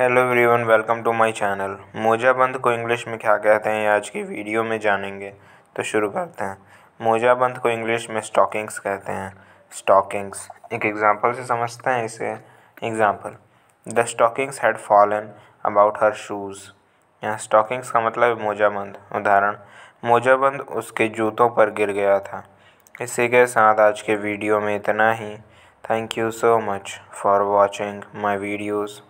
hello everyone welcome to my channel मोजाबंद को English में क्या कहते हैं आज की वीडियो में जानेंगे तो शुरू करते हैं मोजाबंद को इंग्लिश में स्टॉकिंग्स कहते हैं स्टॉकिंग्स एक एग्जांपल से समझते हैं इसे example the stockings had fallen about her shoes यहाँ स्टॉकिंग्स का मतलब मोजाबंद उदाहरण मोजाबंद उसके जूतों पर गिर गया था इसी के साथ आज के वीडियो में इतना ही thank you so much for watching my videos